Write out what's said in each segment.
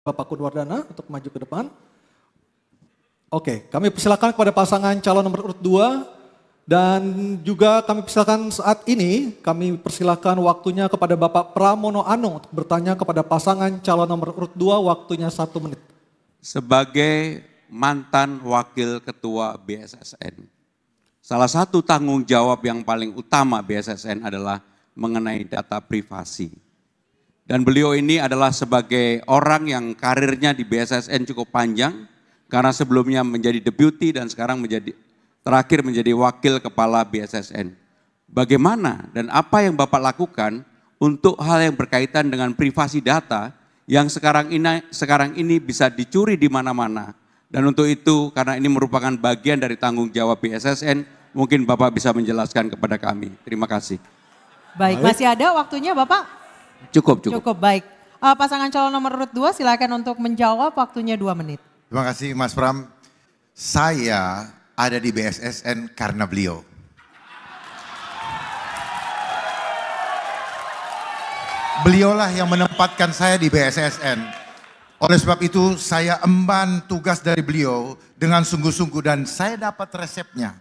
Bapak Kudwardana untuk maju ke depan. Oke, kami persilakan kepada pasangan calon nomor urut 2 dan juga kami persilakan saat ini kami persilakan waktunya kepada Bapak Pramono Anung untuk bertanya kepada pasangan calon nomor urut 2 waktunya satu menit. Sebagai mantan wakil ketua BSSN, salah satu tanggung jawab yang paling utama BSSN adalah mengenai data privasi dan beliau ini adalah sebagai orang yang karirnya di BSSN cukup panjang, karena sebelumnya menjadi deputi dan sekarang menjadi terakhir menjadi wakil kepala BSSN. Bagaimana dan apa yang Bapak lakukan untuk hal yang berkaitan dengan privasi data yang sekarang ini sekarang ini bisa dicuri di mana-mana. Dan untuk itu karena ini merupakan bagian dari tanggung jawab BSSN, mungkin Bapak bisa menjelaskan kepada kami. Terima kasih. Baik, Baik. masih ada waktunya Bapak? Cukup, cukup. Cukup, baik. Uh, pasangan calon nomor urut 2 silakan untuk menjawab waktunya 2 menit. Terima kasih Mas Pram. Saya ada di BSSN karena beliau. Beliaulah yang menempatkan saya di BSSN. Oleh sebab itu saya emban tugas dari beliau dengan sungguh-sungguh dan saya dapat resepnya.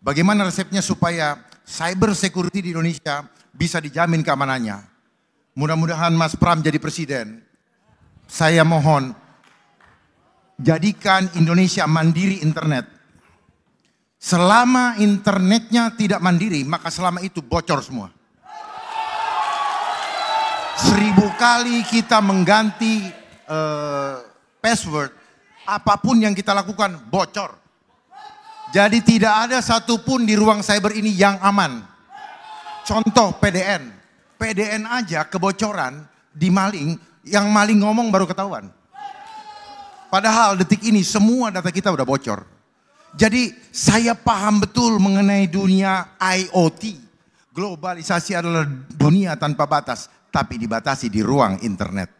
Bagaimana resepnya supaya cyber security di Indonesia bisa dijamin keamanannya. Mudah-mudahan Mas Pram jadi presiden. Saya mohon, jadikan Indonesia mandiri internet. Selama internetnya tidak mandiri, maka selama itu bocor semua. Seribu kali kita mengganti uh, password, apapun yang kita lakukan bocor. Jadi tidak ada satupun di ruang cyber ini yang aman. Contoh PDN, PDN aja kebocoran di maling, yang maling ngomong baru ketahuan. Padahal detik ini semua data kita udah bocor. Jadi saya paham betul mengenai dunia IoT. Globalisasi adalah dunia tanpa batas, tapi dibatasi di ruang internet.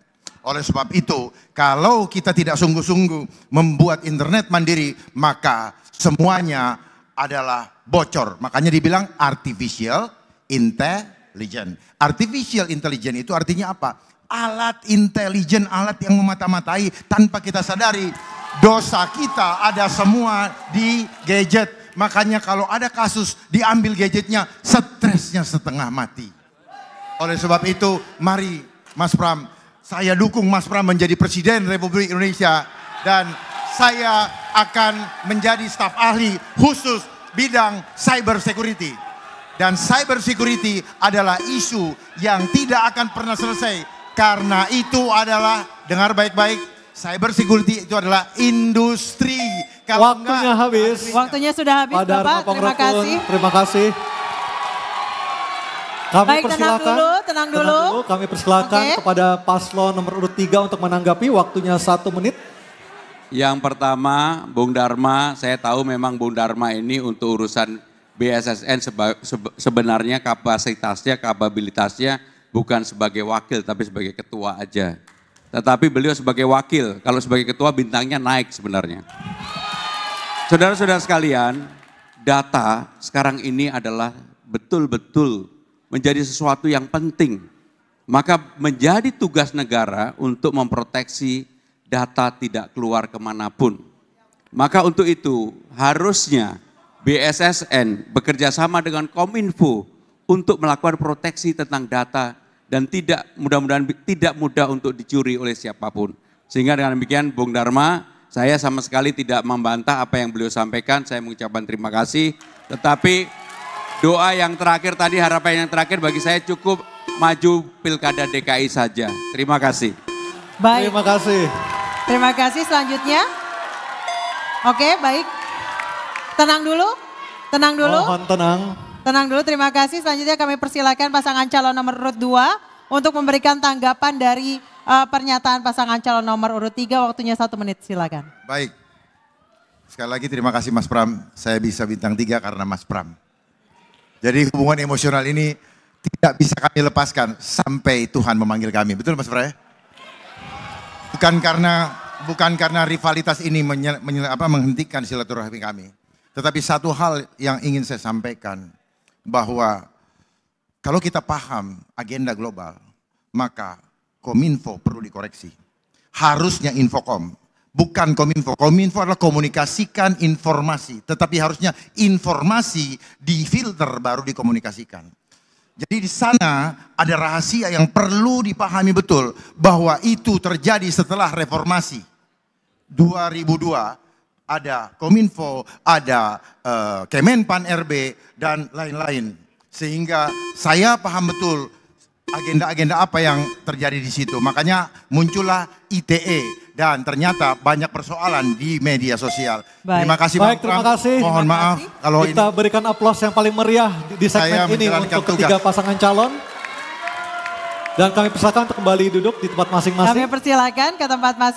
Oleh sebab itu, kalau kita tidak sungguh-sungguh membuat internet mandiri, maka semuanya adalah bocor. Makanya dibilang artificial intelligence intelligence. Artificial intelligence itu artinya apa? Alat intelijen, alat yang memata-matai tanpa kita sadari. Dosa kita ada semua di gadget. Makanya kalau ada kasus diambil gadgetnya, stresnya setengah mati. Oleh sebab itu, mari Mas Pram, saya dukung Mas Pram menjadi Presiden Republik Indonesia. Dan saya akan menjadi staf ahli khusus bidang cyber security. Dan cyber security adalah isu yang tidak akan pernah selesai. Karena itu adalah, dengar baik-baik, cyber security itu adalah industri. Kalau Waktunya enggak, habis. Akhirnya. Waktunya sudah habis Pada Bapak, terima kasih. Terima kasih. Kami Baik, persilakan. Tenang dulu, tenang dulu. Tenang dulu kami persilakan okay. kepada paslon nomor urut tiga untuk menanggapi waktunya satu menit. Yang pertama, Bung Dharma, saya tahu memang Bung Dharma ini untuk urusan BSSN seba, seba, sebenarnya kapasitasnya, kapabilitasnya bukan sebagai wakil tapi sebagai ketua aja. Tetapi beliau sebagai wakil, kalau sebagai ketua bintangnya naik sebenarnya. Saudara-saudara sekalian, data sekarang ini adalah betul-betul menjadi sesuatu yang penting. Maka menjadi tugas negara untuk memproteksi data tidak keluar kemanapun. Maka untuk itu harusnya BSSN bekerja sama dengan Kominfo untuk melakukan proteksi tentang data dan tidak mudah-mudahan tidak mudah untuk dicuri oleh siapapun. Sehingga dengan demikian Bung Dharma, saya sama sekali tidak membantah apa yang beliau sampaikan, saya mengucapkan terima kasih. Tetapi doa yang terakhir tadi, harapan yang terakhir bagi saya cukup maju pilkada DKI saja. Terima kasih. Baik. Terima kasih. Terima kasih selanjutnya. Oke, baik. Tenang dulu. Tenang dulu. Mohon tenang. Tenang dulu, terima kasih. Selanjutnya kami persilakan pasangan calon nomor urut 2 untuk memberikan tanggapan dari uh, pernyataan pasangan calon nomor urut 3. Waktunya satu menit, silakan. Baik. Sekali lagi terima kasih Mas Pram. Saya bisa bintang 3 karena Mas Pram. Jadi hubungan emosional ini tidak bisa kami lepaskan sampai Tuhan memanggil kami. Betul Mas Pram? Bukan karena bukan karena rivalitas ini menye, menye, apa, menghentikan silaturahmi kami. Tetapi satu hal yang ingin saya sampaikan bahwa kalau kita paham agenda global, maka Kominfo perlu dikoreksi. Harusnya Infokom, bukan Kominfo. Kominfo adalah komunikasikan informasi, tetapi harusnya informasi difilter baru dikomunikasikan. Jadi di sana ada rahasia yang perlu dipahami betul bahwa itu terjadi setelah reformasi 2002 ada Kominfo, ada uh, Kemenpan RB, dan lain-lain. Sehingga saya paham betul agenda-agenda apa yang terjadi di situ. Makanya muncullah ITE dan ternyata banyak persoalan di media sosial. Baik. Terima kasih Baik, Bang terima Trump. kasih. Mohon terima maaf kasih. kalau kita ini, berikan aplaus yang paling meriah di segmen ini untuk tugas. ketiga pasangan calon. Dan kami persilakan untuk kembali duduk di tempat masing-masing. Kami persilakan ke tempat masing masing